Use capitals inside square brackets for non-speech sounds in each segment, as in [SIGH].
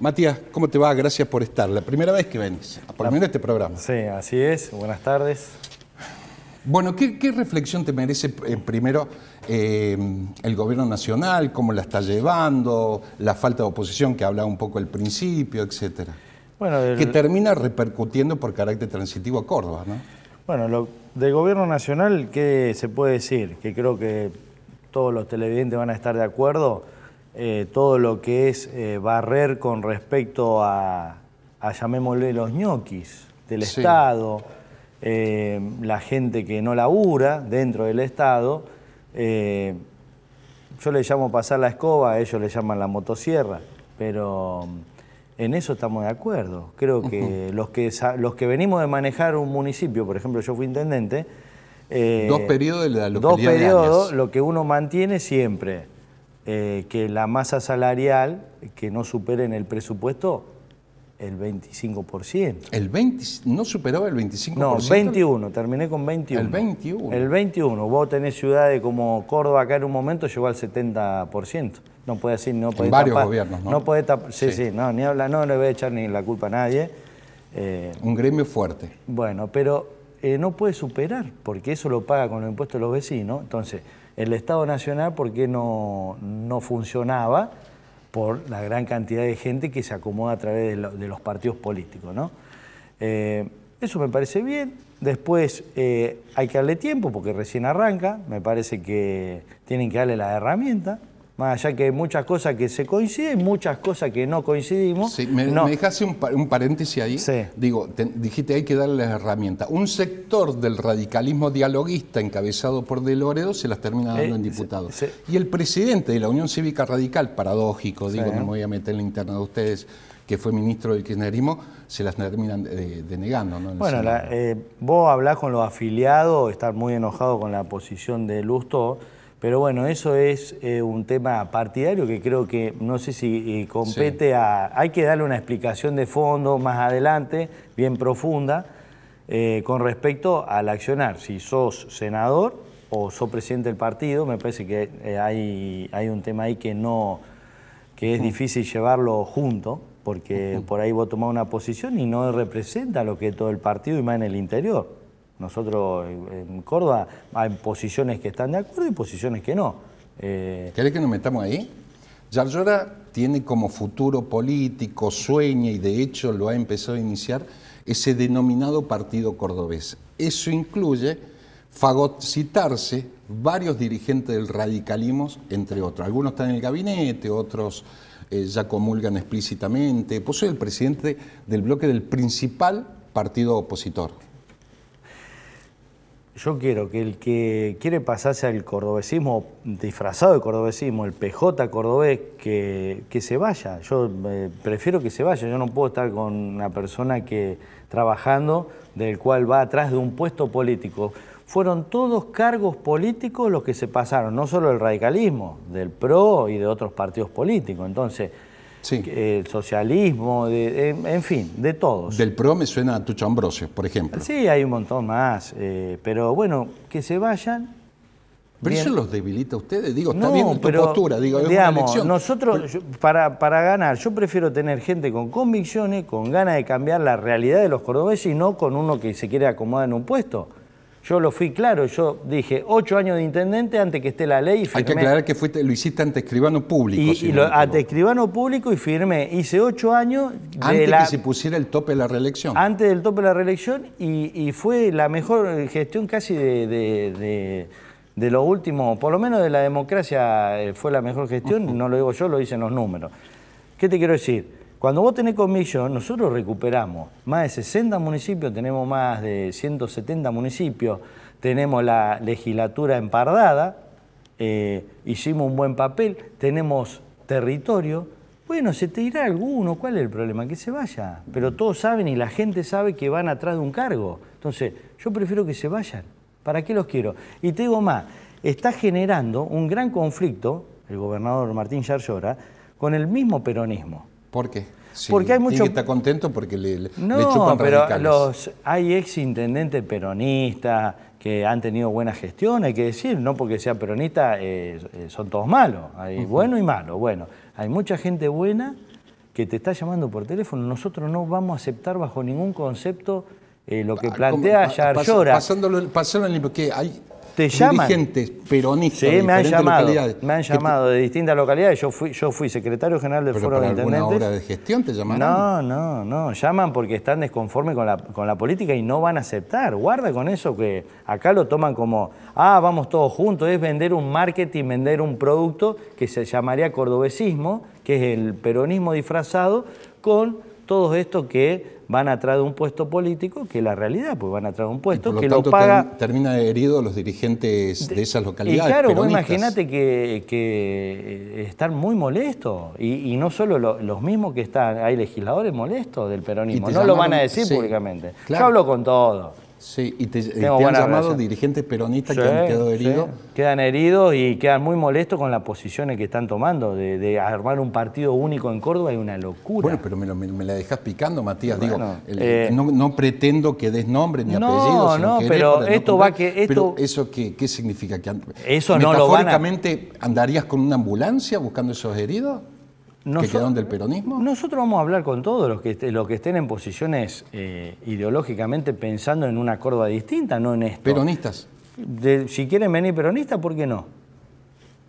Matías, ¿cómo te va? Gracias por estar. La primera vez que venís, por lo menos este programa. Sí, así es. Buenas tardes. Bueno, ¿qué, reflexión te merece eh, primero eh, el gobierno nacional, cómo la está llevando, la falta de oposición que hablaba un poco al principio, etcétera? Bueno, que termina repercutiendo por carácter transitivo a Córdoba, ¿no? Bueno, lo, del gobierno nacional, ¿qué se puede decir? Que creo que todos los televidentes van a estar de acuerdo eh, todo lo que es eh, barrer con respecto a, llamémosle, los ñoquis del Estado, eh, la gente que no labura dentro del Estado. yo le llamo pasar la escoba, ellos le llaman la motosierra, pero mm, en eso estamos de acuerdo. Creo que, los, que los que venimos de manejar un municipio, por ejemplo, yo fui intendente, dos periodos de Dos periodos, lo que uno mantiene siempre. Eh, que la masa salarial que no supere en el presupuesto el 25%. ¿El 20, ¿No superaba el 25%? No, 21, terminé con 21. El 21. El 21. Vos tenés ciudades como Córdoba, acá en un momento llegó al 70%. No puede decir, no puede varios gobiernos, ¿no? No puede tapar, sí, sí, no, ni habla, no le voy a echar ni la culpa a nadie. Eh, un gremio fuerte. Bueno, pero eh, no puede superar, porque eso lo paga con los impuestos de los vecinos. Entonces, el Estado Nacional porque no, no funcionaba por la gran cantidad de gente que se acomoda a través de, los partidos políticos. ¿no? Eh, eso me parece bien. Después eh, hay que darle tiempo porque recién arranca. Me parece que tienen que darle la herramienta más allá que hay muchas cosas que se coinciden, muchas cosas que no coincidimos. Sí, me, dejaste un, paréntesis ahí. Digo, dijiste hay que darle las herramientas. Un sector del radicalismo dialoguista encabezado por De Loredo se las termina dando eh, en diputados. y el presidente de la Unión Cívica Radical, paradójico, digo, no me voy a meter en la interna de ustedes, que fue ministro del kirchnerismo, se las terminan denegando. Bueno, eh, vos hablás con los afiliados, estar muy enojado con la posición de Lusto pero bueno, eso es eh, un tema partidario que creo que no sé si eh, compete a... Hay que darle una explicación de fondo más adelante, bien profunda, eh, con respecto al accionar. Si sos senador o sos presidente del partido, me parece que hay, un tema ahí que no que es difícil llevarlo junto, porque por ahí vos tomás una posición y no representa lo que es todo el partido y más en el interior. Nosotros en Córdoba hay posiciones que están de acuerdo y posiciones que no. Eh... ¿Querés que nos metamos ahí? Yarlora tiene como futuro político, sueña y de hecho lo ha empezado a iniciar ese denominado partido cordobés. Eso incluye fagocitarse varios dirigentes del radicalismo, entre otros. Algunos están en el gabinete, otros eh, ya comulgan explícitamente. Pues soy el presidente del bloque del principal partido opositor yo quiero que el que quiere pasarse al cordobesismo, disfrazado de cordobesismo, el PJ cordobés, que, se vaya. Yo eh, prefiero que se vaya. Yo no puedo estar con una persona que trabajando, del cual va atrás de un puesto político. Fueron todos cargos políticos los que se pasaron, no solo el radicalismo, del PRO y de otros partidos políticos. Entonces, el socialismo, en, fin, de todos. Del PRO me suena a Tucho Ambrosio, por ejemplo. Sí, hay un montón más, eh, pero bueno, que se vayan. Pero eso los debilita a ustedes, digo, está bien pero, postura, digo, digamos, Nosotros, para, para ganar, yo prefiero tener gente con convicciones, con ganas de cambiar la realidad de los cordobeses y no con uno que se quiere acomodar en un puesto. Yo lo fui claro, yo dije ocho años de intendente antes que esté la ley. Y firmé. Hay que aclarar que fuiste, lo hiciste ante escribano público. Y, ante escribano público y firmé. Hice ocho años. antes que se pusiera el tope de la reelección. Antes del tope de la reelección y, fue la mejor gestión casi de, lo último, por lo menos de la democracia eh, fue la mejor gestión, no lo digo yo, lo dicen los números. ¿Qué te quiero decir? Cuando vos tenés comisión, nosotros recuperamos más de 60 municipios, tenemos más de 170 municipios, tenemos la legislatura empardada, eh, hicimos un buen papel, tenemos territorio. Bueno, se te irá alguno, ¿cuál es el problema? Que se vaya. Pero todos saben y la gente sabe que van atrás de un cargo. Entonces, yo prefiero que se vayan. ¿Para qué los quiero? Y te digo más, está generando un gran conflicto, el gobernador Martín Yarlora, con el mismo peronismo. ¿Por qué? porque hay mucho... que está contento porque le, no, pero los, hay ex intendentes peronistas que han tenido buena gestión, hay que decir, no porque sea peronista eh, eh, son todos malos, hay bueno y malo, bueno. Hay mucha gente buena que te está llamando por teléfono, nosotros no vamos a aceptar bajo ningún concepto eh, lo que ah, plantea ah, Yar Llora. Pasándolo, pasándolo, que hay ¿Te llaman? Dirigentes peronistas. me han llamado. Me han llamado de distintas localidades. Yo fui, yo fui secretario general del Pero Foro de alguna Intendentes. obra de gestión te llaman? No, no, no. Llaman porque están desconformes con la, con la política y no van a aceptar. Guarda con eso que acá lo toman como, ah, vamos todos juntos. Es vender un marketing, vender un producto que se llamaría cordobesismo, que es el peronismo disfrazado, con todo esto que van a traer un puesto político, que la realidad, pues van a traer un puesto que lo paga. termina herido los dirigentes de esas localidades. Y claro, vos que, están muy molestos, y, no solo los mismos que están, hay legisladores molestos del peronismo, no lo van a decir públicamente. Yo hablo con todos. Sí, y te, eh, han llamado dirigentes peronistas que han quedado heridos. Quedan heridos y quedan muy molestos con las posiciones que están tomando. De, armar un partido único en Córdoba es una locura. Bueno, pero me, la dejas picando, Matías. Digo, eh, no, pretendo que des nombre ni no, apellidos. No, pero esto va que. Esto, ¿Eso qué, qué significa? Que, eso no lo van ¿Andarías con una ambulancia buscando esos heridos? ¿Qué del peronismo? Nosotros vamos a hablar con todos los que, que estén en posiciones eh, ideológicamente pensando en una corda distinta, no en esto. ¿Peronistas? si quieren venir peronistas, ¿por qué no?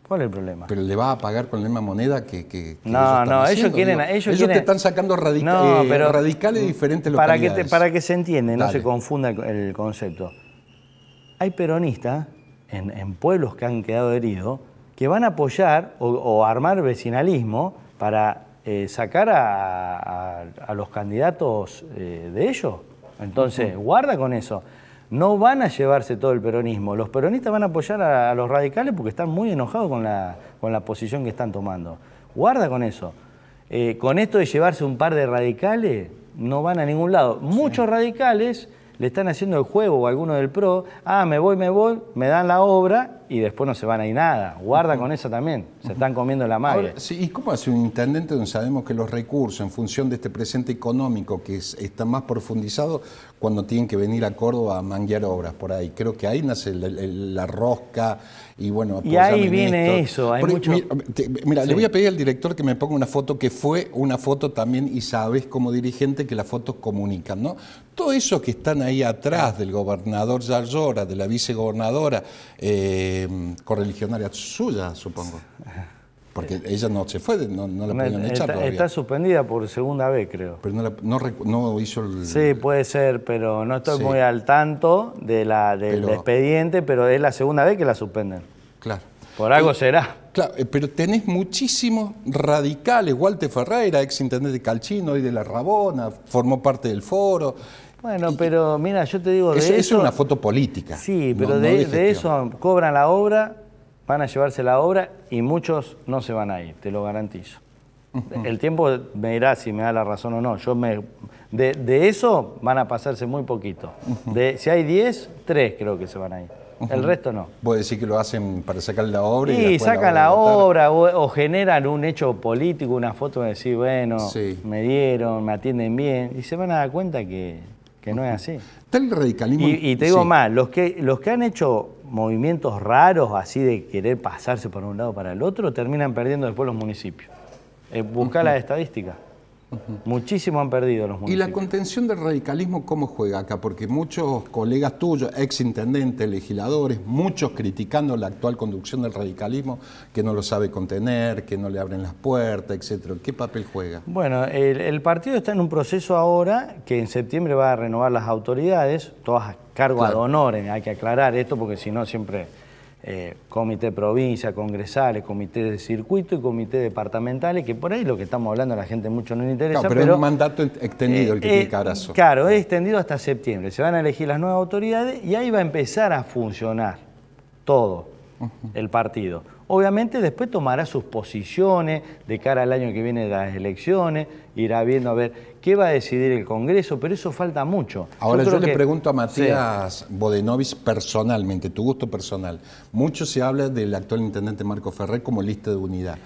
¿Cuál es el problema? Pero le va a pagar con la misma moneda que. no, ellos no, ellos quieren. ellos, te están sacando eh, radicales diferentes para que Para que se entiende, no se confunda el concepto. Hay peronistas en, pueblos que han quedado heridos que van a apoyar o armar vecinalismo para eh, sacar a, los candidatos eh, de ellos. Entonces, guarda con eso. No van a llevarse todo el peronismo. Los peronistas van a apoyar a, los radicales porque están muy enojados con la, con la posición que están tomando. Guarda con eso. Eh, con esto de llevarse un par de radicales, no van a ningún lado. Muchos radicales le están haciendo el juego o alguno del PRO, ah, me voy, me voy, me dan la obra y después no se van ahí nada. Guarda con eso también, se están comiendo la madre. Sí, ¿Y cómo hace un intendente donde sabemos que los recursos, en función de este presente económico que está más profundizado, cuando tienen que venir a Córdoba a manguear obras por ahí? Creo que ahí nace la rosca y bueno, Y ahí viene eso, Mira, le voy a pedir al director que me ponga una foto que fue una foto también, y sabes como dirigente que las fotos comunican, ¿no? Todo eso que están ahí atrás del gobernador Yarlora, de la vicegobernadora, eh, Em, correligionaria suya, supongo. Porque ella no se fue, no, la pudieron echar está, suspendida por segunda vez, creo. Pero no, no, hizo Sí, puede ser, pero no estoy muy al tanto de la, del expediente, pero es la segunda vez que la suspenden. Claro. Por algo eh, será. Claro, eh, pero tenés muchísimos radicales. Walter Ferreira, ex intendente de Calchino y de La Rabona, formó parte del foro. Bueno, pero mira, yo te digo... De eso, es una foto política. Sí, pero de, eso cobran la obra, van a llevarse la obra y muchos no se van a ir, te lo garantizo. El tiempo me dirá si me da la razón o no. Yo me, de, eso van a pasarse muy poquito. de, si hay 10, 3 creo que se van a ir. El resto no. ¿Puede decir que lo hacen para sacar la obra? Sí, y sacan la obra, o, generan un hecho político, una foto de decir, bueno, me dieron, me atienden bien. Y se van a dar cuenta que que no es así. radicalismo. Y, te digo más, los que, los que han hecho movimientos raros, así de querer pasarse por un lado para el otro, terminan perdiendo después los municipios. Eh, busca la estadística. Muchísimo han perdido los municipios. ¿Y la contención del radicalismo cómo juega acá? Porque muchos colegas tuyos, ex intendentes, legisladores, muchos criticando la actual conducción del radicalismo, que no lo sabe contener, que no le abren las puertas, etcétera. ¿Qué papel juega? Bueno, el, partido está en un proceso ahora que en septiembre va a renovar las autoridades, todas cargo de ad hay que aclarar esto porque si no siempre eh, comité de provincia, congresales, comité de circuito y comité departamentales, que por ahí lo que estamos hablando a la gente mucho no le interesa. pero, es un mandato extendido el que eh, tiene Carazo. Claro, es extendido hasta septiembre. Se van a elegir las nuevas autoridades y ahí va a empezar a funcionar todo el partido obviamente después tomará sus posiciones de cara al año que viene las elecciones, irá viendo a ver qué va a decidir el Congreso, pero eso falta mucho. Ahora yo, le pregunto a Matías Bodenovic Bodenovis personalmente, tu gusto personal. Mucho se habla del actual intendente Marco Ferrer como lista de unidad.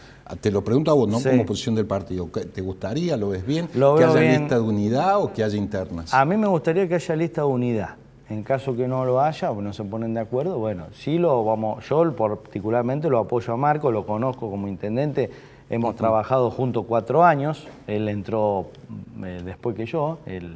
Te lo pregunto a vos, no como posición del partido. ¿Te gustaría, lo ves bien, que haya lista de unidad o que haya internas? A mí me gustaría que haya lista de unidad en caso que no lo haya o no se ponen de acuerdo, bueno, sí lo vamos, yo particularmente lo apoyo a Marco, lo conozco como intendente, hemos trabajado juntos cuatro años, él entró mm, eh, después que yo, él,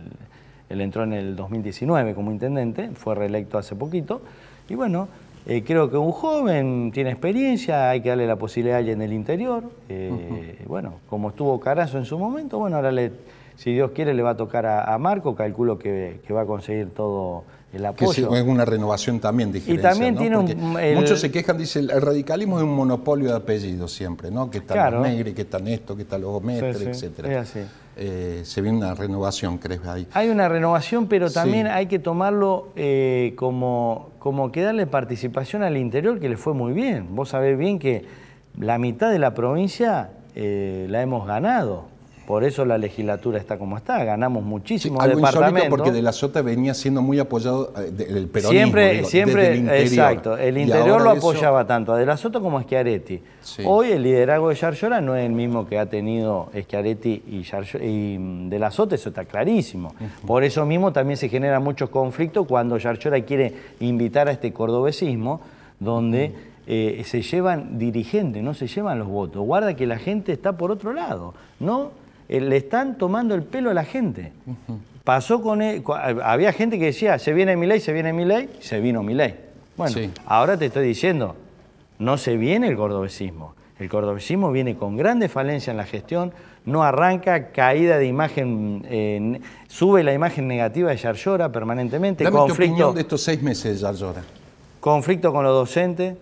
entró en el 2019 como intendente, fue reelecto hace poquito, y bueno, eh, creo que un joven tiene experiencia, hay que darle la posibilidad a alguien del interior, eh, bueno, como estuvo Carazo en su momento, bueno, ahora le si Dios quiere, le va a tocar a, Marco, calculo que, va a conseguir todo el apoyo. es una renovación también, dije. Muchos se quejan, dice, el radicalismo es un monopolio de apellidos siempre, ¿no? Que están que están esto, que están los eh, se viene una renovación, ¿crees Hay una renovación, pero también hay que tomarlo eh, como, como que darle participación al interior, que le fue muy bien. Vos sabés bien que la mitad de la provincia eh, la hemos ganado por eso la legislatura está como está, ganamos muchísimo al departamento. porque De la Sota venía siendo muy apoyado eh, del peronismo. Siempre, siempre, exacto. El interior lo apoyaba tanto a De la Sota como a Schiaretti. Hoy el liderazgo de Yarchora no es el mismo que ha tenido Schiaretti y, y mm, De la Sota, eso está clarísimo. Por eso mismo también se generan muchos conflictos cuando Yarchora quiere invitar a este cordobesismo, donde... Eh, se llevan dirigentes, no se llevan los votos. Guarda que la gente está por otro lado, ¿no? Eh, le están tomando el pelo a la gente. Pasó con e, eh, había gente que decía, se viene mi ley, se viene mi ley, se vino mi ley. Bueno, ahora te estoy diciendo, no se viene el cordobesismo. El cordobesismo viene con grandes falencias en la gestión, no arranca, caída de imagen, eh, sube la imagen negativa de Yarlora permanentemente. Dame conflicto, tu de estos seis meses de Yarlora. Conflicto con los docentes,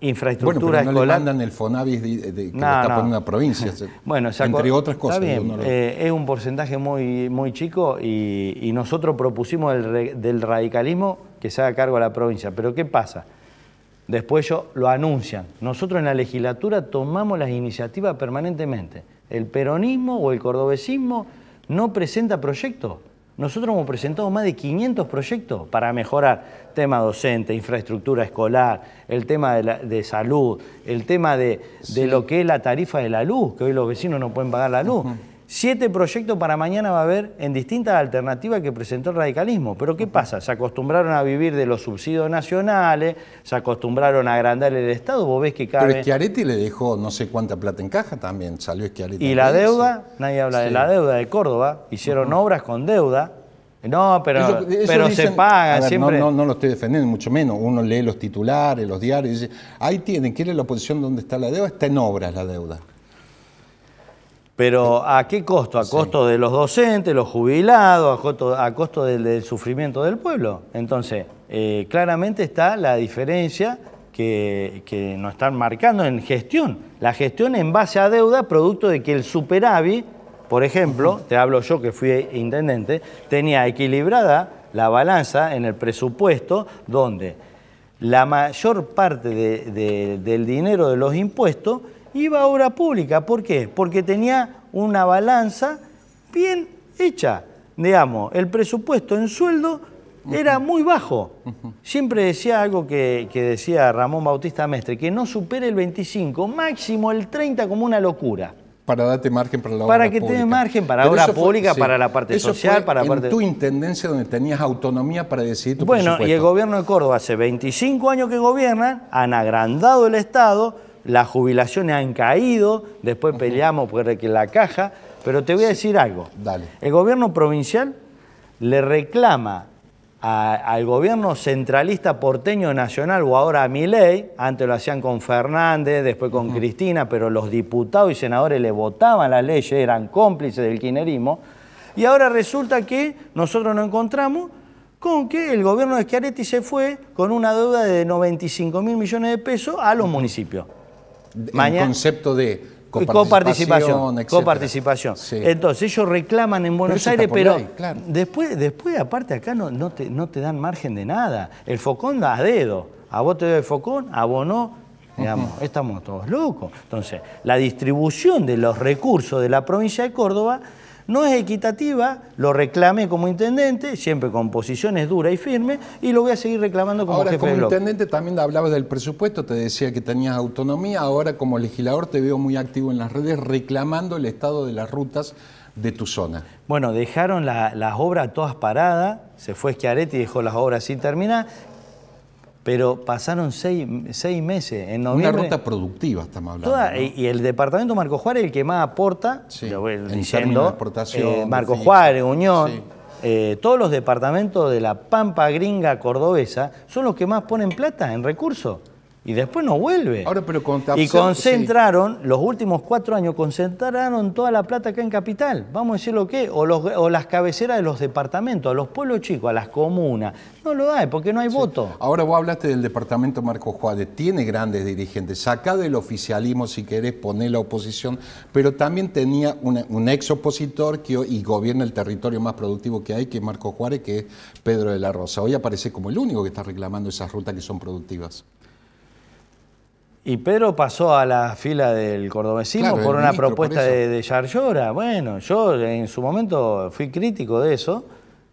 infraestructura no Le mandan el Fonavis que está una provincia, [LAUGHS] bueno, entre otras cosas. Eh, es un porcentaje muy, muy chico y, nosotros propusimos del radicalismo que se haga cargo a la provincia. Pero ¿qué pasa? Después ellos lo anuncian. Nosotros en la legislatura tomamos las iniciativas permanentemente. El peronismo o el cordobesismo no presenta proyectos. Nosotros hemos presentado más de 500 proyectos para mejorar tema docente, infraestructura escolar, el tema de, la, salud, el tema de, lo que es la tarifa de la luz, que hoy los vecinos no pueden pagar la luz. Siete proyectos para mañana va a haber en distintas alternativas que presentó el radicalismo. Pero ¿qué pasa? Se acostumbraron a vivir de los subsidios nacionales, se acostumbraron a agrandar el Estado. Vos ves que cada Pero Schiaretti le dejó no sé cuánta plata en caja también, salió Schiaretti. Y la deuda, nadie habla de la deuda de Córdoba, hicieron obras con deuda. No, pero, pero se pagan siempre. No, no, lo estoy defendiendo, mucho menos. Uno lee los titulares, los diarios, y dice, ahí tienen, quiere la oposición donde está la deuda, está en obras la deuda. Pero ¿a qué costo? ¿A costo de los docentes, los jubilados, a costo, del, sufrimiento del pueblo? Entonces, eh, claramente está la diferencia que, nos están marcando en gestión. La gestión en base a deuda, producto de que el superávit, por ejemplo, te hablo yo que fui intendente, tenía equilibrada la balanza en el presupuesto donde la mayor parte del dinero de los impuestos iba a obra pública. ¿Por qué? Porque tenía una balanza bien hecha. Digamos, el presupuesto en sueldo era muy bajo. Siempre decía algo que, decía Ramón Bautista Mestre, que no supere el 25, máximo el 30 como una locura. Para darte margen para la obra pública. Para que tengas margen para la obra pública, para la parte social, para la tu intendencia donde tenías autonomía para decidir tu Bueno, y el gobierno de Córdoba hace 25 años que gobiernan, han agrandado el Estado, las jubilaciones han caído, después peleamos por la caja, pero te voy a decir algo. El gobierno provincial le reclama al gobierno centralista porteño nacional o ahora a mi ley, antes lo hacían con Fernández, después con Cristina, pero los diputados y senadores le votaban la ley, eran cómplices del quinerismo, y ahora resulta que nosotros nos encontramos con que el gobierno de Schiaretti se fue con una deuda de 95 mil millones de pesos a los municipios el concepto de coparticipación. Entonces, ellos reclaman en Buenos Aires, pero después, después, aparte, acá no, te, dan margen de nada. El focón da a dedo. A vos te doy el focón, a vos no, Digamos, estamos todos locos. Entonces, la distribución de los recursos de la provincia de Córdoba no es equitativa, lo reclamé como intendente, siempre con posiciones duras y firmes, y lo voy a seguir reclamando como ahora, como intendente también hablabas del presupuesto, te decía que tenías autonomía, ahora como legislador te veo muy activo en las redes reclamando el estado de las rutas de tu zona. Bueno, dejaron las obras todas paradas, se fue Schiaretti y dejó las obras sin terminar, pero pasaron seis, seis meses. En noviembre, Una ruta productiva estamos hablando. y, el departamento Marco Juárez es el que más aporta, sí, eh, Marco Juárez, Unión, eh, todos los departamentos de la Pampa Gringa Cordobesa son los que más ponen plata en recursos y después no vuelve. Ahora, pero y concentraron, los últimos cuatro años, concentraron toda la plata acá en Capital, vamos a decir lo que, o, o las cabeceras de los departamentos, a los pueblos chicos, a las comunas. No lo hay, porque no hay voto. Ahora vos hablaste del departamento Marco Juárez, tiene grandes dirigentes, Saca del oficialismo si querés, poner la oposición, pero también tenía un ex opositor que y gobierna el territorio más productivo que hay, que es Marco Juárez, que es Pedro de la Rosa. Hoy aparece como el único que está reclamando esas rutas que son productivas. Y Pedro pasó a la fila del cordobesismo por una propuesta de, Yarlora. Bueno, yo en su momento fui crítico de eso.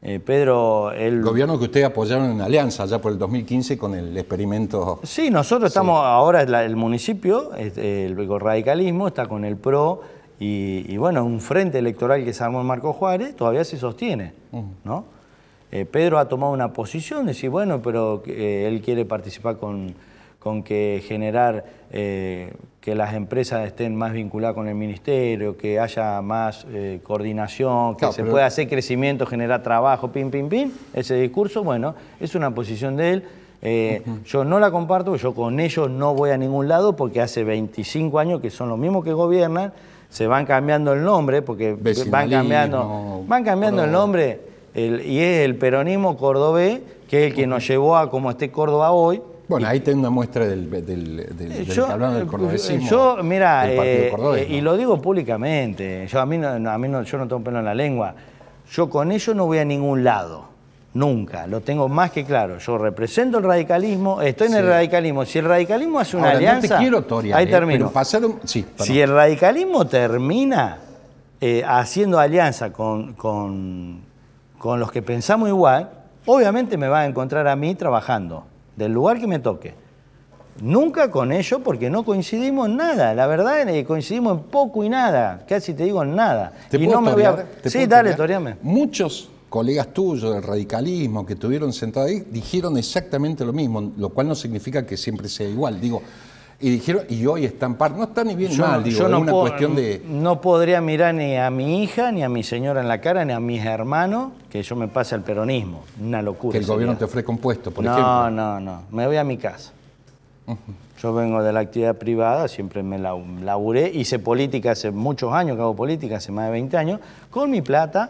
Eh, Pedro, el gobierno que ustedes apoyaron en alianza ya por el 2015 con el experimento. Sí, nosotros estamos ahora el municipio, el radicalismo está con el PRO y, bueno, un frente electoral que se armó Marco Juárez todavía se sostiene, ¿no? Eh, Pedro ha tomado una posición, de decir, bueno, pero eh, él quiere participar con con que generar eh, que las empresas estén más vinculadas con el ministerio, que haya más eh, coordinación, que se pueda hacer crecimiento, generar trabajo, pin, pin, pin, ese discurso, bueno, es una posición de él. Eh, yo no la comparto, yo con ellos no voy a ningún lado porque hace 25 años que son los mismos que gobiernan, se van cambiando el nombre, porque van cambiando, van cambiando el nombre, y es el peronismo cordobés, que es el que nos llevó a como esté Córdoba hoy, bueno, ahí tengo una muestra del, del, del, del eh, yo, eh, mira, eh, y lo digo públicamente, yo a mí, no, a mí yo no tengo pelo en la lengua, yo con ello no voy a ningún lado, nunca, lo tengo más que claro, yo represento el radicalismo, estoy en el radicalismo, si el radicalismo hace una alianza, ahí termino. si el radicalismo termina haciendo alianza con, con, con los que pensamos igual, obviamente me va a encontrar a mí trabajando del lugar que me toque. Nunca con ellos porque no coincidimos en nada. La verdad es que coincidimos en poco y nada. Casi te digo en nada. y no voy a... Sí, dale, Muchos colegas tuyos del radicalismo que estuvieron sentados ahí dijeron exactamente lo mismo, lo cual no significa que siempre sea igual. Digo, y dijeron, y hoy están par, no está ni bien yo, mal, digo, no una cuestión de. No podría mirar ni a mi hija, ni a mi señora en la cara, ni a mis hermanos, que yo me pase al peronismo. Una locura. Que el gobierno te ofrezca un puesto, por ejemplo. No, no, no. Me voy a mi casa. Yo vengo de la actividad privada, siempre me laburé, hice política hace muchos años que hago política, hace más de 20 años, con mi plata,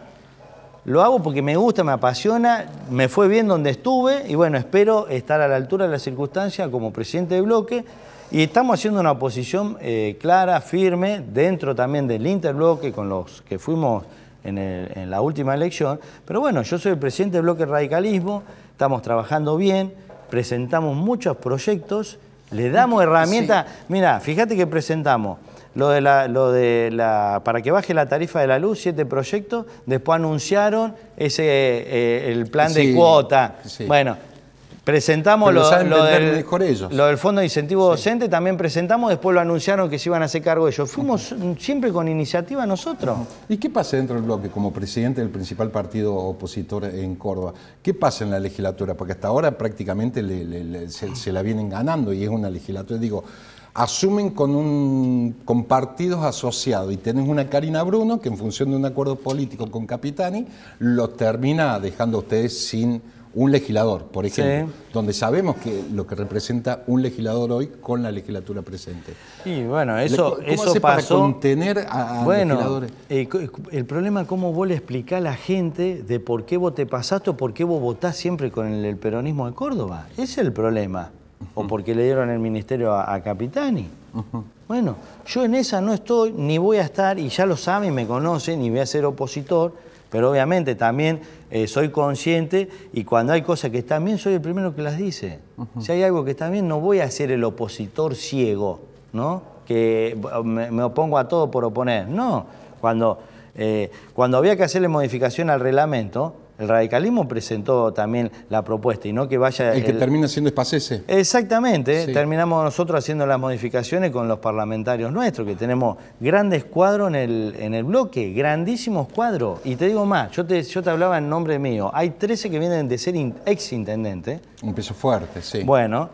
lo hago porque me gusta, me apasiona, me fue bien donde estuve y bueno, espero estar a la altura de las circunstancias como presidente de bloque y estamos haciendo una posición eh, clara, firme, dentro también del interbloque con los que fuimos en, la última elección, pero bueno, yo soy el presidente del bloque radicalismo, estamos trabajando bien, presentamos muchos proyectos, le damos herramientas, mira, fíjate que presentamos lo de la, lo de la, para que baje la tarifa de la luz, siete proyectos, después anunciaron ese, eh, el plan de cuota. Bueno, presentamos lo, del, lo, del, Fondo de Incentivo Docente, también presentamos, después lo anunciaron que se iban a hacer cargo ellos. Fuimos siempre con iniciativa nosotros. ¿Y qué pasa dentro del bloque como presidente del principal partido opositor en Córdoba? ¿Qué pasa en la legislatura? Porque hasta ahora prácticamente se la vienen ganando y es una legislatura, digo asumen con, un, con partidos asociados y tenés una Karina Bruno que en función de un acuerdo político con Capitani los termina dejando a ustedes sin un legislador, por ejemplo, donde sabemos que lo que representa un legislador hoy con la legislatura presente. Y bueno, eso, eso Para contener a, legisladores? Eh, eh, el problema es cómo vos le explicás a la gente de por qué vos te pasaste o por qué vos votás siempre con el, peronismo de Córdoba. Ese es el problema o porque le dieron el ministerio a, Capitani. Bueno, yo en esa no estoy, ni voy a estar, y ya lo saben, me conocen, y voy a ser opositor, pero obviamente también eh, soy consciente y cuando hay cosas que están bien, soy el primero que las dice. Si hay algo que está bien, no voy a ser el opositor ciego, ¿no? Que eh, me, opongo a todo por oponer. No, cuando, eh, cuando había que hacerle modificación al reglamento, el radicalismo presentó también la propuesta y no que vaya... El que termina siendo Espacese. Exactamente, terminamos nosotros haciendo las modificaciones con los parlamentarios nuestros, que tenemos grandes cuadros en el, en el bloque, grandísimos cuadros. Y te digo más, yo te, yo te hablaba en nombre mío, hay 13 que vienen de ser ex Un peso fuerte, sí. Bueno,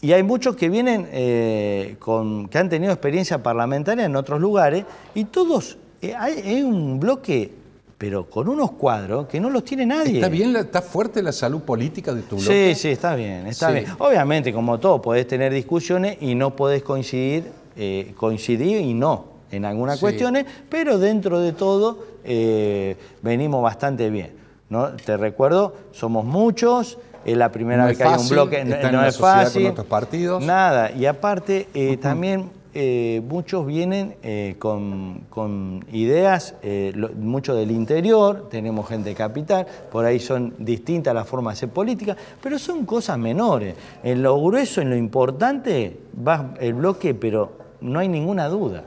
y hay muchos que vienen eh, con, que han tenido experiencia parlamentaria en otros lugares y todos, eh, hay, hay, un bloque pero con unos cuadros que no los tiene nadie. Está bien, está fuerte la salud política de tu bloque. Sí, sí, está bien, está bien. Obviamente, como todo, podés tener discusiones y no podés coincidir, eh, coincidir y no en algunas cuestiones, pero dentro de todo eh, venimos bastante bien. ¿no? Te recuerdo, somos muchos, es la primera vez que hay un bloque, no, no es fácil. Con otros partidos. Nada, y aparte eh, también eh, muchos vienen eh, con, ideas, eh, mucho del interior, tenemos gente de capital, por ahí son distintas las formas de hacer política, pero son cosas menores. En lo grueso, en lo importante, va el bloque, pero no hay ninguna duda.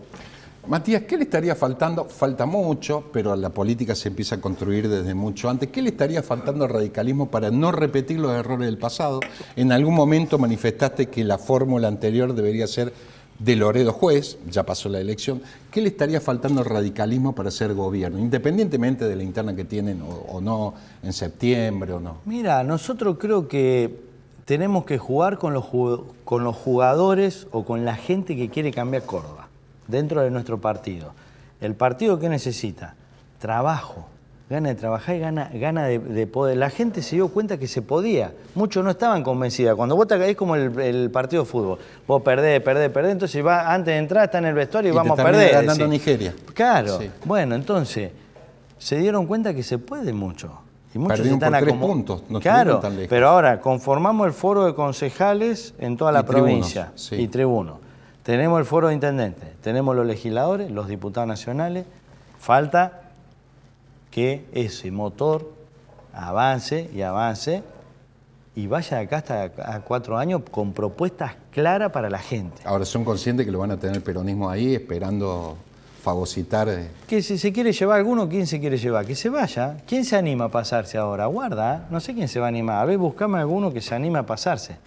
Matías, ¿qué le estaría faltando? Falta mucho, pero la política se empieza a construir desde mucho antes. ¿Qué le estaría faltando al radicalismo para no repetir los errores del pasado? En algún momento manifestaste que la fórmula anterior debería ser de Loredo Juez, ya pasó la elección, ¿qué le estaría faltando al radicalismo para ser gobierno, independientemente de la interna que tienen o, no en septiembre o no? Mira, nosotros creo que tenemos que jugar con los, con los jugadores o con la gente que quiere cambiar Córdoba, dentro de nuestro partido. El partido que necesita trabajo, gana de trabajar y gana, gana de, poder. La gente se dio cuenta que se podía. Muchos no estaban convencidos. Cuando vos es como el, partido de fútbol. Vos perdés, perdés, perdés. Entonces va, antes de entrar está en el vestuario y, vamos a perder. Nigeria. Claro. Bueno, entonces se dieron cuenta que se puede mucho. Y muchos están por tres puntos. claro, pero ahora conformamos el foro de concejales en toda la provincia y tribuno Tenemos el foro de intendentes, tenemos los legisladores, los diputados nacionales. Falta que ese motor avance y avance y vaya acá hasta a cuatro años con propuestas claras para la gente. Ahora, ¿son conscientes que lo van a tener el peronismo ahí esperando fagocitar? Eh? Que si se quiere llevar alguno, ¿quién se quiere llevar? Que se vaya. ¿Quién se anima a pasarse ahora? Guarda, ¿eh? no sé quién se va a animar. A ver, buscame alguno que se anime a pasarse.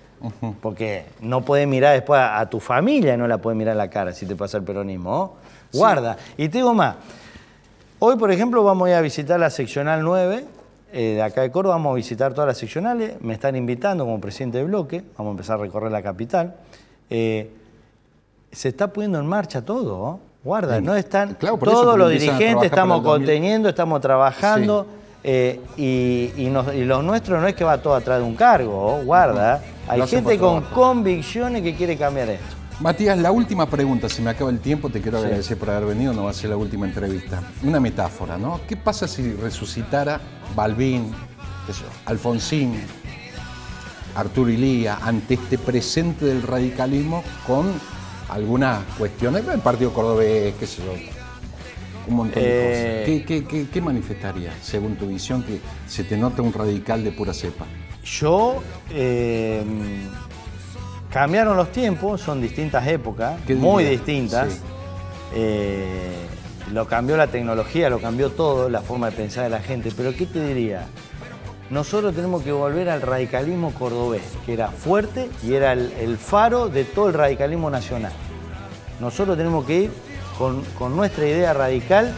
Porque no puede mirar después a, tu familia, no la puede mirar la cara si te pasa el peronismo. ¿oh? Guarda. Y te digo más, Hoy, por ejemplo, vamos a ir a visitar la seccional 9, eh, de acá de Córdoba, vamos a visitar todas las seccionales, me están invitando como presidente de bloque, vamos a empezar a recorrer la capital. Eh, se está poniendo en marcha todo, ¿eh? guarda, no están todos los dirigentes, estamos conteniendo, estamos trabajando y, lo nuestro no es que va todo atrás de un cargo, guarda, hay gente con convicciones que quiere cambiar esto. Matías, la última pregunta, si me acaba el tiempo, te quiero agradecer por haber venido, no va a ser la última entrevista. Una metáfora, ¿no? ¿Qué pasa si resucitara Balbín, Alfonsín, Arturo Ilía, ante este presente del radicalismo con algunas cuestiones el Partido Cordobés, qué sé yo, un montón de cosas? Eh. ¿Qué, manifestaría, según tu visión, que se te nota un radical de pura cepa? Yo... Eh, Cambiaron los tiempos, son distintas épocas, muy distintas. Eh, lo cambió la tecnología, lo cambió todo, la forma de pensar de la gente. Pero ¿qué te diría? Nosotros tenemos que volver al radicalismo cordobés, que era fuerte y era el, faro de todo el radicalismo nacional. Nosotros tenemos que ir con, nuestra idea radical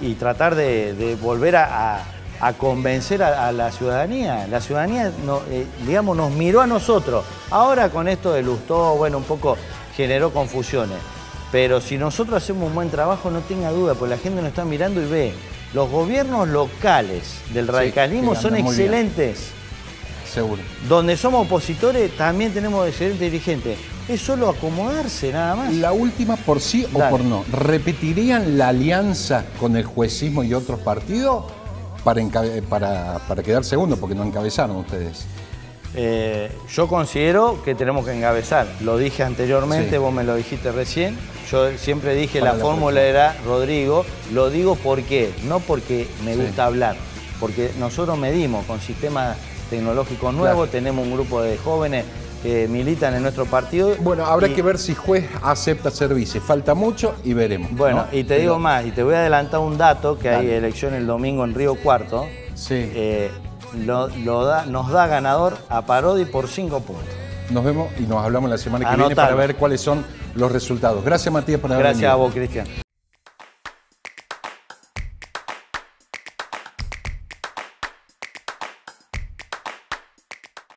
y, tratar de, volver a a convencer a, la ciudadanía. La ciudadanía, no, eh, digamos, nos miró a nosotros. Ahora con esto de Lustó, bueno, un poco generó confusiones. Pero si nosotros hacemos un buen trabajo, no tenga duda, porque la gente nos está mirando y ve. Los gobiernos locales del radicalismo son excelentes. Seguro. Donde somos opositores también tenemos excelentes dirigentes. Es solo acomodarse nada más. La última por sí o por no. ¿Repetirían la alianza con el juecismo y otros partidos? Eh, para, quedar segundo, porque no encabezaron ustedes. Eh, yo considero que tenemos que encabezar. Lo dije anteriormente, vos me lo dijiste recién. Yo siempre dije la, fórmula era Rodrigo. Lo digo porque, no porque me gusta hablar, porque nosotros medimos con sistemas tecnológicos nuevos, tenemos un grupo de jóvenes militan en nuestro partido. Bueno, habrá que ver si juez acepta servicios Falta mucho y veremos. Bueno, y te digo más, y te voy a adelantar un dato, que hay elección el domingo en Río Cuarto. Sí. Eh, lo, nos da ganador a Parodi por cinco puntos. Nos vemos y nos hablamos la semana que viene para ver cuáles son los resultados. Gracias Matías por haber Gracias a vos, Cristian.